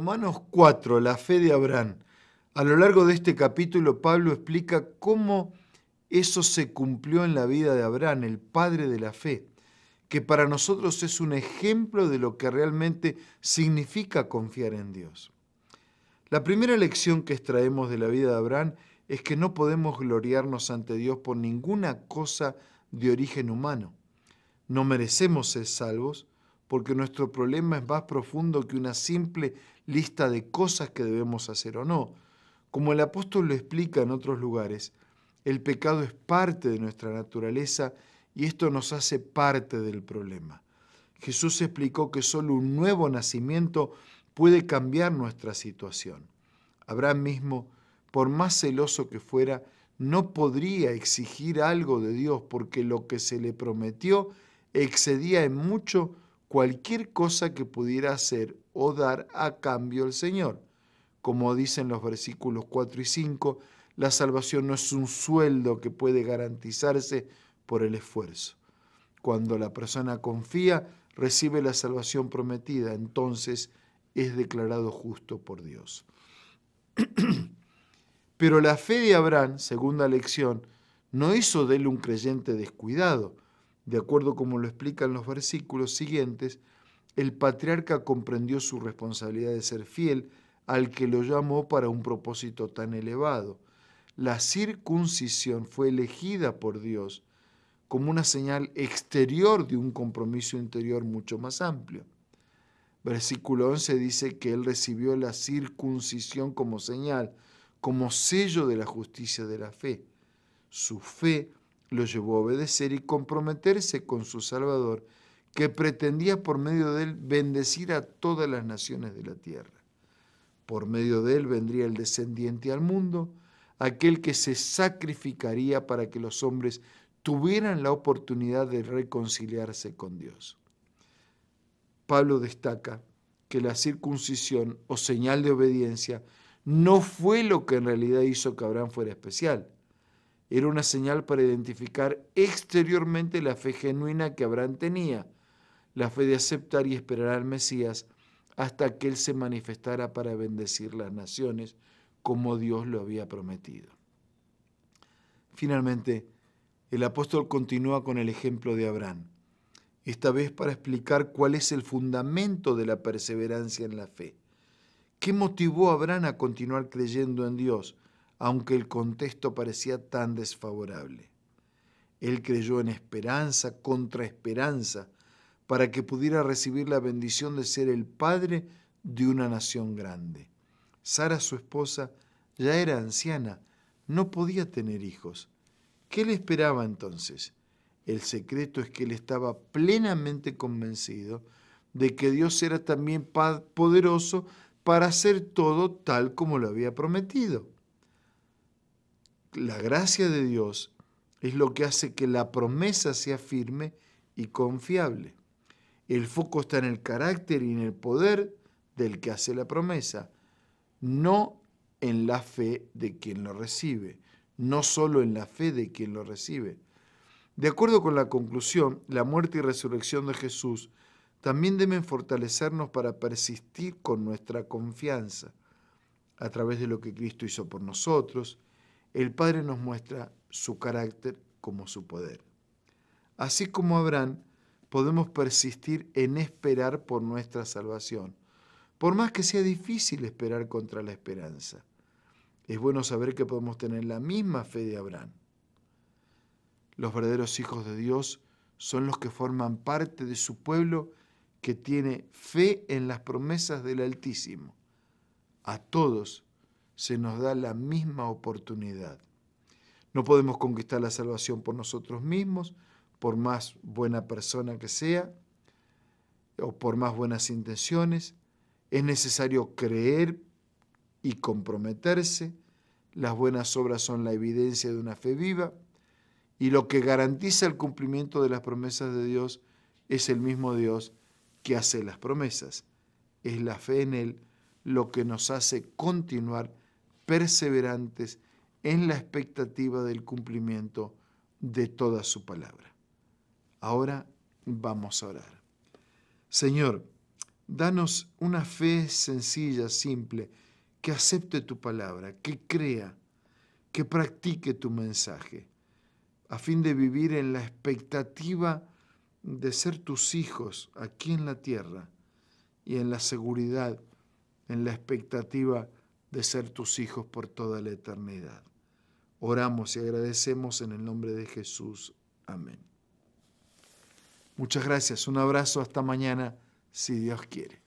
Romanos 4, la fe de Abraham, a lo largo de este capítulo Pablo explica cómo eso se cumplió en la vida de Abraham, el padre de la fe, que para nosotros es un ejemplo de lo que realmente significa confiar en Dios. La primera lección que extraemos de la vida de Abraham es que no podemos gloriarnos ante Dios por ninguna cosa de origen humano. No merecemos ser salvos porque nuestro problema es más profundo que una simple lista de cosas que debemos hacer o no. Como el apóstol lo explica en otros lugares, el pecado es parte de nuestra naturaleza y esto nos hace parte del problema. Jesús explicó que solo un nuevo nacimiento puede cambiar nuestra situación. Abraham mismo, por más celoso que fuera, no podría exigir algo de Dios porque lo que se le prometió excedía en mucho cualquier cosa que pudiera hacer o dar a cambio el Señor. Como dicen los versículos 4 y 5, la salvación no es un sueldo que puede garantizarse por el esfuerzo. Cuando la persona confía, recibe la salvación prometida, entonces es declarado justo por Dios. Pero la fe de Abraham, segunda lección, no hizo de él un creyente descuidado, de acuerdo como lo explican los versículos siguientes, el patriarca comprendió su responsabilidad de ser fiel al que lo llamó para un propósito tan elevado. La circuncisión fue elegida por Dios como una señal exterior de un compromiso interior mucho más amplio. Versículo 11 dice que él recibió la circuncisión como señal, como sello de la justicia de la fe. Su fe lo llevó a obedecer y comprometerse con su Salvador, que pretendía por medio de él bendecir a todas las naciones de la tierra. Por medio de él vendría el descendiente al mundo, aquel que se sacrificaría para que los hombres tuvieran la oportunidad de reconciliarse con Dios. Pablo destaca que la circuncisión o señal de obediencia no fue lo que en realidad hizo que Abraham fuera especial, era una señal para identificar exteriormente la fe genuina que Abraham tenía, la fe de aceptar y esperar al Mesías hasta que Él se manifestara para bendecir las naciones como Dios lo había prometido. Finalmente, el apóstol continúa con el ejemplo de Abraham, esta vez para explicar cuál es el fundamento de la perseverancia en la fe. ¿Qué motivó a Abraham a continuar creyendo en Dios? aunque el contexto parecía tan desfavorable. Él creyó en esperanza contra esperanza para que pudiera recibir la bendición de ser el padre de una nación grande. Sara, su esposa, ya era anciana, no podía tener hijos. ¿Qué le esperaba entonces? El secreto es que él estaba plenamente convencido de que Dios era también poderoso para hacer todo tal como lo había prometido. La gracia de Dios es lo que hace que la promesa sea firme y confiable. El foco está en el carácter y en el poder del que hace la promesa, no en la fe de quien lo recibe, no solo en la fe de quien lo recibe. De acuerdo con la conclusión, la muerte y resurrección de Jesús también deben fortalecernos para persistir con nuestra confianza a través de lo que Cristo hizo por nosotros el Padre nos muestra su carácter como su poder. Así como Abraham, podemos persistir en esperar por nuestra salvación, por más que sea difícil esperar contra la esperanza. Es bueno saber que podemos tener la misma fe de Abraham. Los verdaderos hijos de Dios son los que forman parte de su pueblo que tiene fe en las promesas del Altísimo. A todos se nos da la misma oportunidad. No podemos conquistar la salvación por nosotros mismos, por más buena persona que sea, o por más buenas intenciones. Es necesario creer y comprometerse. Las buenas obras son la evidencia de una fe viva. Y lo que garantiza el cumplimiento de las promesas de Dios es el mismo Dios que hace las promesas. Es la fe en Él lo que nos hace continuar perseverantes en la expectativa del cumplimiento de toda su palabra. Ahora vamos a orar. Señor, danos una fe sencilla, simple, que acepte tu palabra, que crea, que practique tu mensaje, a fin de vivir en la expectativa de ser tus hijos aquí en la tierra y en la seguridad, en la expectativa de ser tus hijos por toda la eternidad. Oramos y agradecemos en el nombre de Jesús. Amén. Muchas gracias. Un abrazo. Hasta mañana, si Dios quiere.